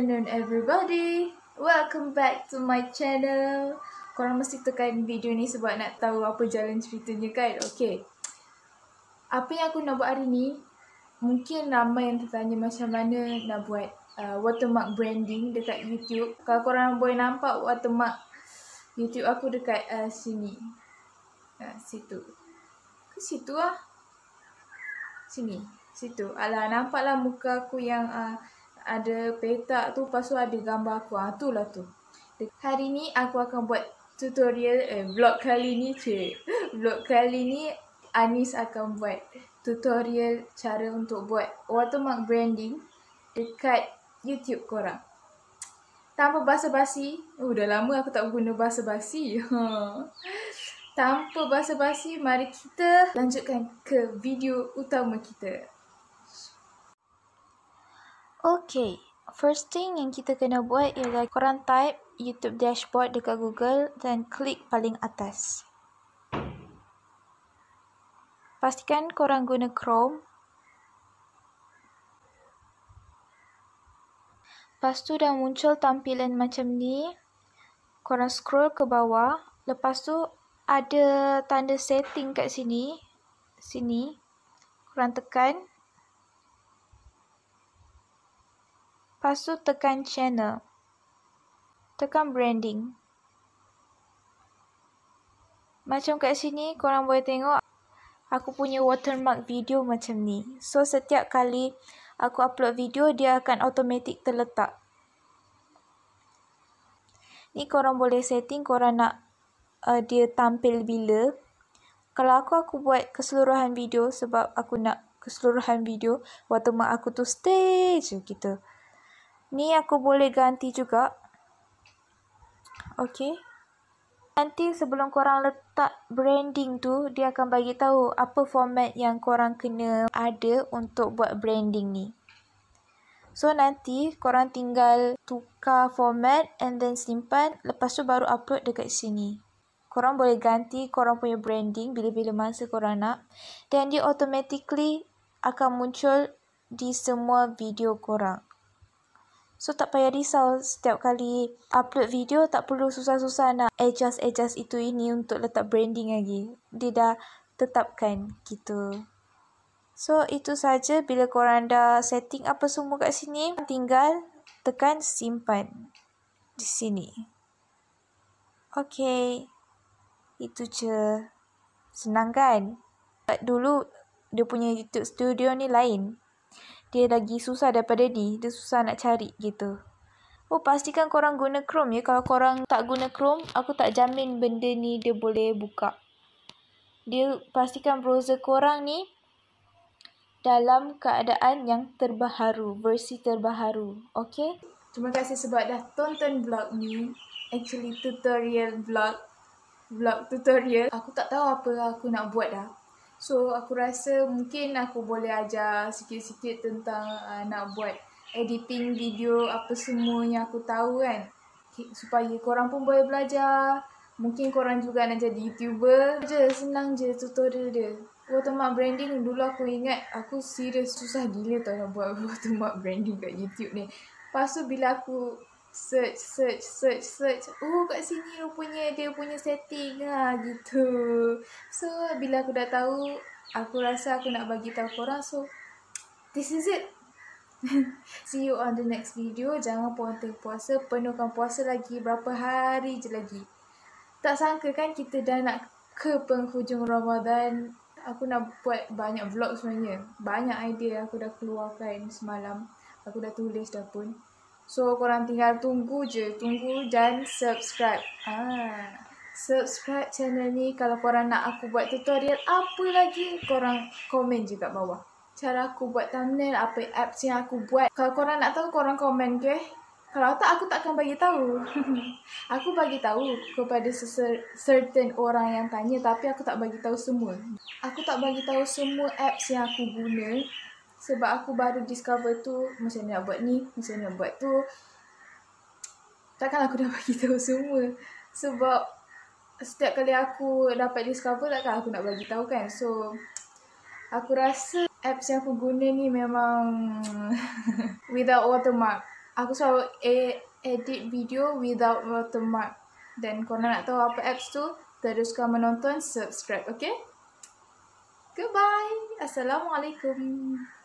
afternoon everybody Welcome back to my channel Korang mesti tekan video ni sebab nak tahu apa jalan ceritanya kan Okay Apa yang aku nak buat hari ni Mungkin ramai yang tertanya macam mana nak buat uh, watermark branding dekat YouTube Kalau korang boleh nampak watermark YouTube aku dekat uh, sini uh, Situ Ke situ lah Sini Situ Alah nampaklah lah muka aku yang uh, ada petak tu lepas tu ada gambar aku ha, ah, tu lah tu hari ni aku akan buat tutorial eh vlog kali ni cik vlog kali ni Anis akan buat tutorial cara untuk buat watermark branding dekat YouTube korang tanpa basa-basi oh dah lama aku tak guna basa-basi tanpa basa-basi mari kita lanjutkan ke video utama kita Okay, first thing yang kita kena buat ialah korang type YouTube dashboard dekat Google dan klik paling atas. Pastikan korang guna Chrome. Lepas tu dah muncul tampilan macam ni. Korang scroll ke bawah. Lepas tu ada tanda setting kat sini. Sini. Korang tekan. Lepas tu tekan channel. Tekan branding. Macam kat sini korang boleh tengok aku punya watermark video macam ni. So setiap kali aku upload video dia akan automatic terletak. Ni korang boleh setting korang nak uh, dia tampil bila. Kalau aku aku buat keseluruhan video sebab aku nak keseluruhan video watermark aku tu stay je kita. Gitu. Ni aku boleh ganti juga. Okey. Nanti sebelum korang letak branding tu, dia akan bagi tahu apa format yang korang kena ada untuk buat branding ni. So nanti korang tinggal tukar format and then simpan lepas tu baru upload dekat sini. Korang boleh ganti korang punya branding bila-bila masa korang nak. Dan dia automatically akan muncul di semua video korang. So tak payah risau setiap kali upload video tak perlu susah-susah nak adjust-adjust itu ini untuk letak branding lagi. Dia dah tetapkan gitu. So itu saja bila korang dah setting apa semua kat sini tinggal tekan simpan di sini. Okay. Itu je. Senang kan? Dulu dia punya YouTube studio ni lain dia lagi susah daripada ni, dia susah nak cari gitu. Oh pastikan korang guna Chrome ya. Kalau korang tak guna Chrome, aku tak jamin benda ni dia boleh buka. Dia pastikan browser korang ni dalam keadaan yang terbaharu, versi terbaharu. Okay? Terima kasih sebab dah tonton vlog ni. Actually tutorial vlog. Vlog tutorial. Aku tak tahu apa aku nak buat dah. So aku rasa mungkin aku boleh ajar sikit-sikit tentang uh, nak buat editing video apa semua yang aku tahu kan. Supaya korang pun boleh belajar. Mungkin korang juga nak jadi YouTuber. Je, senang je tutorial dia. Watermark branding dulu aku ingat aku serius susah gila tau nak buat watermark branding kat YouTube ni. Lepas tu bila aku search search search search oh kat sini rupanya dia punya setting lah gitu so bila aku dah tahu aku rasa aku nak bagi tahu korang so this is it see you on the next video jangan puasa puasa penuhkan puasa lagi berapa hari je lagi tak sangka kan kita dah nak ke penghujung Ramadan aku nak buat banyak vlog sebenarnya banyak idea aku dah keluarkan semalam aku dah tulis dah pun So korang tinggal tunggu je, tunggu dan subscribe. Ah, subscribe channel ni kalau korang nak aku buat tutorial apa lagi, korang komen je kat bawah. Cara aku buat thumbnail, apa apps yang aku buat. Kalau korang nak tahu, korang komen, ke? Kalau tak, aku takkan bagi tahu. aku bagi tahu kepada certain orang yang tanya, tapi aku tak bagi tahu semua. Aku tak bagi tahu semua apps yang aku guna sebab aku baru discover tu macam nak buat ni, macam nak buat tu. Takkan aku dah bagi tahu semua. Sebab setiap kali aku dapat discover takkan aku nak bagi tahu kan. So aku rasa apps yang aku guna ni memang without watermark. Aku selalu e-, edit video without watermark. Dan korang nak tahu apa apps tu, teruskan menonton, subscribe, okay? Goodbye! Assalamualaikum!